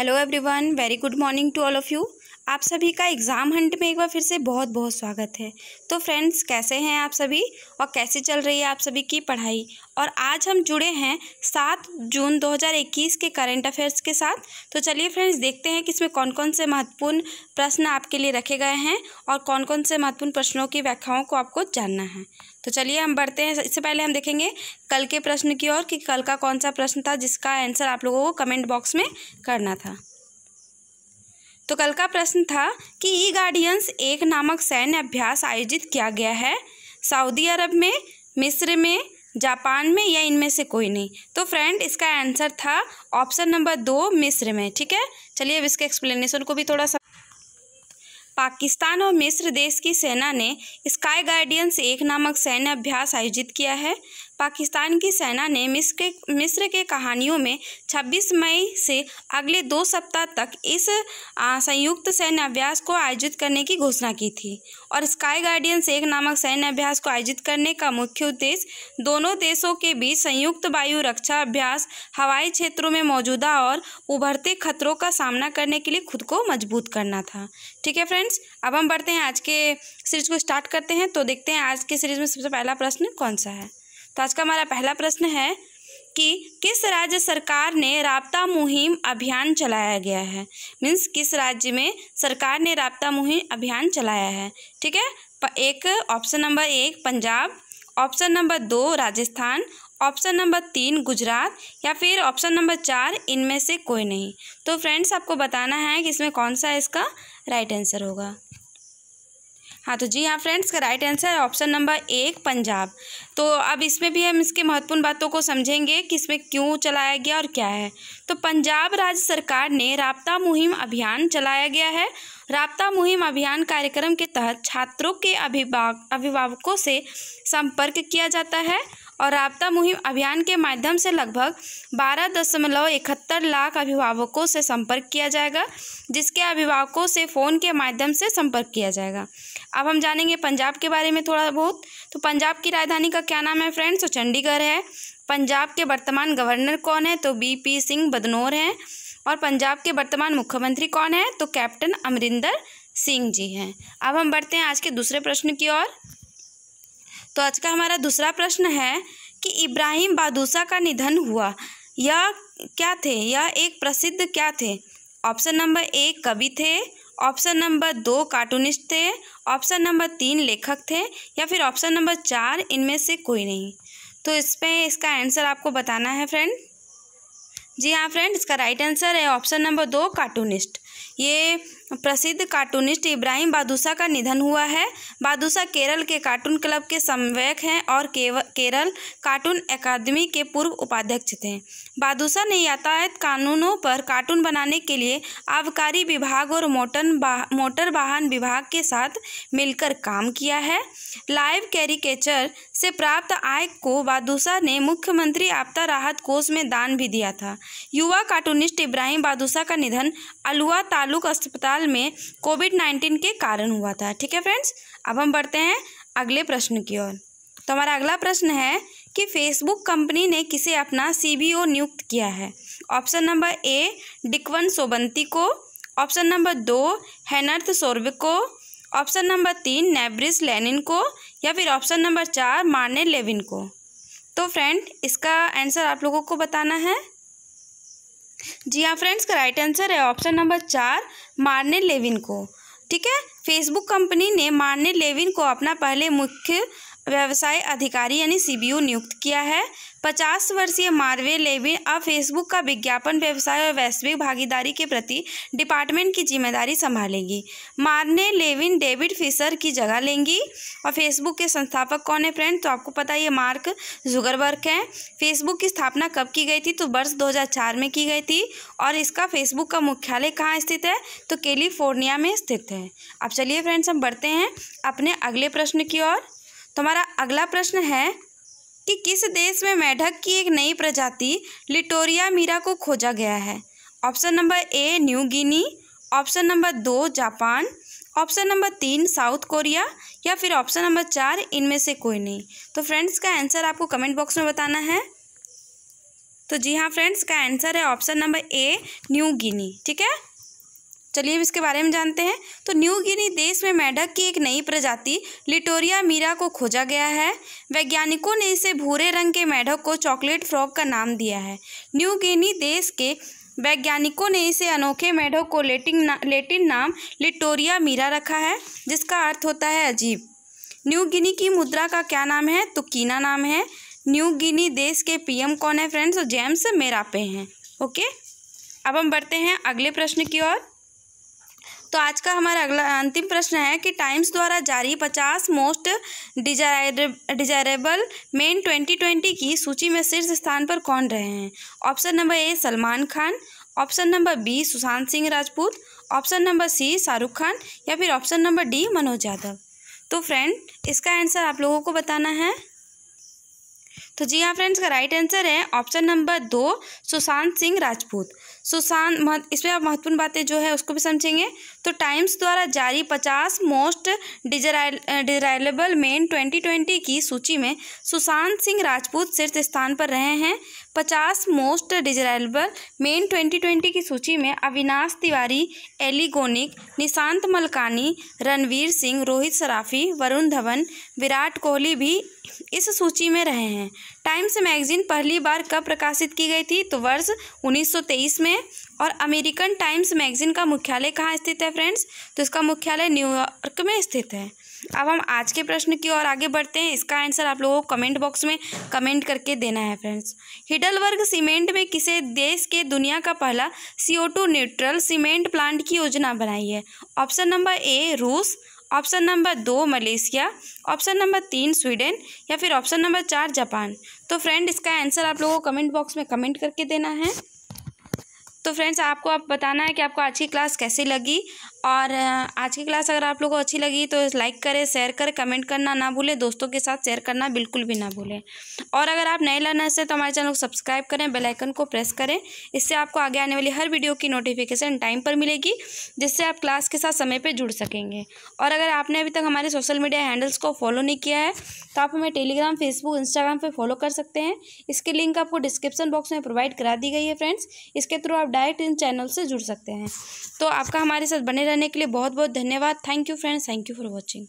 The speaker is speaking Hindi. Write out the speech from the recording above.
hello everyone very good morning to all of you आप सभी का एग्ज़ाम हंट में एक बार फिर से बहुत बहुत स्वागत है तो फ्रेंड्स कैसे हैं आप सभी और कैसे चल रही है आप सभी की पढ़ाई और आज हम जुड़े हैं सात जून 2021 के करंट अफेयर्स के साथ तो चलिए फ्रेंड्स देखते हैं कि इसमें कौन कौन से महत्वपूर्ण प्रश्न आपके लिए रखे गए हैं और कौन कौन से महत्वपूर्ण प्रश्नों की व्याख्याओं को आपको जानना है तो चलिए हम बढ़ते हैं इससे पहले हम देखेंगे कल के प्रश्न की ओर कि कल का कौन सा प्रश्न था जिसका आंसर आप लोगों को कमेंट बॉक्स में करना था तो कल का प्रश्न था कि ई गार्डियंस एक नामक सैन्य अभ्यास आयोजित किया गया है सऊदी अरब में मिस्र में जापान में या इनमें से कोई नहीं तो फ्रेंड इसका आंसर था ऑप्शन नंबर दो मिस्र में ठीक है चलिए अब इसके एक्सप्लेनेशन को भी थोड़ा सा पाकिस्तान और मिस्र देश की सेना ने स्काई गार्डियंस एक नामक सैन्य अभ्यास आयोजित किया है पाकिस्तान की सेना ने मिस्र के मिस्र के कहानियों में 26 मई से अगले दो सप्ताह तक इस संयुक्त सैन्य अभ्यास को आयोजित करने की घोषणा की थी और स्काई गार्डियंस एक नामक सैन्य अभ्यास को आयोजित करने का मुख्य उद्देश्य दोनों देशों के बीच संयुक्त वायु रक्षा अभ्यास हवाई क्षेत्रों में मौजूदा और उभरते खतरों का सामना करने के लिए खुद को मजबूत करना था ठीक है फ्रेंड्स अब हम बढ़ते हैं आज के सीरीज को स्टार्ट करते हैं तो देखते हैं आज के सीरीज में सबसे पहला प्रश्न कौन सा है तो आज का हमारा पहला प्रश्न है कि किस राज्य सरकार ने राबता मुहिम अभियान चलाया गया है मीन्स किस राज्य में सरकार ने राबता मुहिम अभियान चलाया है ठीक है एक ऑप्शन नंबर एक पंजाब ऑप्शन नंबर दो राजस्थान ऑप्शन नंबर तीन गुजरात या फिर ऑप्शन नंबर चार इनमें से कोई नहीं तो फ्रेंड्स आपको बताना है कि इसमें कौन सा इसका राइट आंसर होगा हाँ तो जी हाँ फ्रेंड्स का राइट आंसर है ऑप्शन नंबर एक पंजाब तो अब इसमें भी हम इसके महत्वपूर्ण बातों को समझेंगे कि इसमें क्यों चलाया गया और क्या है तो पंजाब राज्य सरकार ने राबता मुहिम अभियान चलाया गया है राबता मुहिम अभियान कार्यक्रम के तहत छात्रों के अभिभाव अभिभावकों से संपर्क किया जाता है और राबता मुहिम अभियान के माध्यम से लगभग बारह दशमलव इकहत्तर लाख अभिभावकों से संपर्क किया जाएगा जिसके अभिभावकों से फ़ोन के माध्यम से संपर्क किया जाएगा अब हम जानेंगे पंजाब के बारे में थोड़ा बहुत तो पंजाब की राजधानी का क्या नाम है फ्रेंड्स तो चंडीगढ़ है पंजाब के वर्तमान गवर्नर कौन है तो बी पी सिंह बदनौर हैं और पंजाब के वर्तमान मुख्यमंत्री कौन है तो कैप्टन अमरिंदर सिंह जी हैं अब हम बढ़ते हैं आज के दूसरे प्रश्न की ओर तो आज का हमारा दूसरा प्रश्न है कि इब्राहिम बादूसा का निधन हुआ यह क्या थे यह एक प्रसिद्ध क्या थे ऑप्शन नंबर ए कवि थे ऑप्शन नंबर दो कार्टूनिस्ट थे ऑप्शन नंबर तीन लेखक थे या फिर ऑप्शन नंबर चार इनमें से कोई नहीं तो इस पर इसका आंसर आपको बताना है फ्रेंड जी हाँ फ्रेंड इसका राइट आंसर है ऑप्शन नंबर दो कार्टूनिस्ट ये प्रसिद्ध कार्टूनिस्ट इब्राहिम बादुसा का निधन हुआ है बादुसा केरल के कार्टून क्लब के समन्वयक हैं और केरल कार्टून अकादमी के पूर्व उपाध्यक्ष थे बादुसा ने यातायात कानूनों पर कार्टून बनाने के लिए आबकारी विभाग और मोटर बा, मोटर वाहन विभाग के साथ मिलकर काम किया है लाइव कैरिकेचर से प्राप्त आय को बादुसा ने मुख्यमंत्री आपदा राहत कोष में दान भी दिया था युवा कार्टूनिस्ट इब्राहिम बादुसा का निधन अलुआ तालुक अस्पताल साल में कोविड नाइन्टीन के कारण हुआ था ठीक है फ्रेंड्स अब हम बढ़ते हैं अगले प्रश्न की ओर तो हमारा अगला प्रश्न है कि फेसबुक कंपनी ने किसे अपना सीबीओ नियुक्त किया है ऑप्शन नंबर ए डिकवन सोबंती को ऑप्शन नंबर दो हैनर्थ सोर्विक को ऑप्शन नंबर तीन नेब्रिस लेनिन को या फिर ऑप्शन नंबर चार मार्ने लेविन को तो फ्रेंड इसका आंसर आप लोगों को बताना है जी हाँ फ्रेंड्स का राइट आंसर है ऑप्शन नंबर चार मारने लेविन को ठीक है फेसबुक कंपनी ने मारने लेविन को अपना पहले मुख्य व्यवसाय अधिकारी यानी सी नियुक्त किया है पचास वर्षीय मार्वे लेविन अब फेसबुक का विज्ञापन व्यवसाय और वैश्विक भागीदारी के प्रति डिपार्टमेंट की जिम्मेदारी संभालेंगी मारने लेविन डेविड फिशर की जगह लेंगी और फेसबुक के संस्थापक कौन है फ्रेंड तो आपको पता है ये मार्क जुगरबर्ग हैं फेसबुक की स्थापना कब की गई थी तो वर्ष दो में की गई थी और इसका फेसबुक का मुख्यालय कहाँ स्थित है तो कैलिफोर्निया में स्थित है अब चलिए फ्रेंड्स हम बढ़ते हैं अपने अगले प्रश्न की ओर हमारा अगला प्रश्न है कि किस देश में मेढक की एक नई प्रजाति लिटोरिया मीरा को खोजा गया है option number A New Guinea option number दो जापान ऑप्शन नंबर तीन साउथ कोरिया या फिर ऑप्शन नंबर चार इनमें से कोई नहीं तो फ्रेंड्स का आंसर आपको कमेंट बॉक्स में बताना है तो जी हाँ फ्रेंड्स का आंसर है option number A New Guinea ठीक है चलिए अब इसके बारे में जानते हैं तो न्यू गिनी देश में मेढक की एक नई प्रजाति लिटोरिया मीरा को खोजा गया है वैज्ञानिकों ने इसे भूरे रंग के मेढक को चॉकलेट फ्रॉक का नाम दिया है न्यू गिनी देश के वैज्ञानिकों ने इसे अनोखे मेढक को लेटिन ना, लेटिन नाम लिटोरिया मीरा रखा है जिसका अर्थ होता है अजीब न्यू गिनी की मुद्रा का क्या नाम है तो कीना नाम है न्यू गिनी देश के पीएम कौन है फ्रेंड्स और जेम्स मेरापे हैं ओके अब हम बढ़ते हैं अगले प्रश्न की ओर तो आज का हमारा अगला अंतिम प्रश्न है कि टाइम्स द्वारा जारी पचास most desirable men twenty twenty की सूची में शीर्ष स्थान पर कौन रहे हैं option number A Salman Khan option number B Sushant Singh Rajput option number C Shahrukh Khan या फिर option number D Manoj Yadav तो फ्रेंड इसका आंसर आप लोगों को बताना है तो जी हाँ फ्रेंड्स का राइट आंसर है ऑप्शन नंबर दो सुशांत सिंह राजपूत सुशांत इसमें आप महत्वपूर्ण बातें जो है उसको भी समझेंगे तो टाइम्स द्वारा जारी पचास मोस्ट डिजराइलेबल मेन ट्वेंटी की सूची में सुशांत सिंह राजपूत शीर्ष स्थान पर रहे हैं पचास most desirable men twenty twenty की सूची में अविनाश तिवारी एलिगोनिक निशांत मलकानी रणवीर सिंह रोहित सराफी वरुण धवन विराट कोहली भी इस सूची में रहे हैं टाइम्स मैगजीन पहली बार कब प्रकाशित की गई थी तो वर्ष 1923 में और अमेरिकन टाइम्स मैगजीन का मुख्यालय कहाँ स्थित है फ्रेंड्स तो इसका मुख्यालय न्यूयॉर्क में स्थित है अब हम आज के प्रश्न की ओर आगे बढ़ते हैं इसका आंसर आप लोगों को कमेंट बॉक्स में कमेंट करके देना है फ्रेंड्स हिडलवर्ग सीमेंट में किसे देश के दुनिया का पहला CO two neutral cement plant की योजना बनाई है ऑप्शन नंबर ए रूस ऑप्शन नंबर दो मलेशिया ऑप्शन नंबर तीन स्वीडन या फिर ऑप्शन नंबर चार जापान तो फ्रेंड इसका आंसर आप लोगों को कमेंट बॉक्स में कमेंट करके देना है तो फ्रेंड्स आपको आप बताना है कि आपको आज की क्लास कैसी लगी और आज की क्लास अगर आप लोगों को अच्छी लगी तो लाइक करें शेयर करें कमेंट करना ना भूलें दोस्तों के साथ शेयर करना बिल्कुल भी ना भूलें और अगर आप नए लर्नर से तो हमारे चैनल को सब्सक्राइब करें बेल आइकन को प्रेस करें इससे आपको आगे आने वाली हर वीडियो की नोटिफिकेशन टाइम पर मिलेगी जिससे आप क्लास के साथ समय पर जुड़ सकेंगे और अगर आपने अभी तक हमारे सोशल मीडिया हैंडल्स को फॉलो नहीं किया है तो आप हमें टेलीग्राम फेसबुक इंस्टाग्राम पर फॉलो कर सकते हैं इसकी लिंक आपको डिस्क्रिप्शन बॉक्स में प्रोवाइड करा दी गई है फ्रेंड्स इसके थ्रू आप डायरेक्ट इन चैनल से जुड़ सकते हैं तो आपका हमारे साथ बने रहने के लिए बहुत बहुत धन्यवाद thank you friends thank you for watching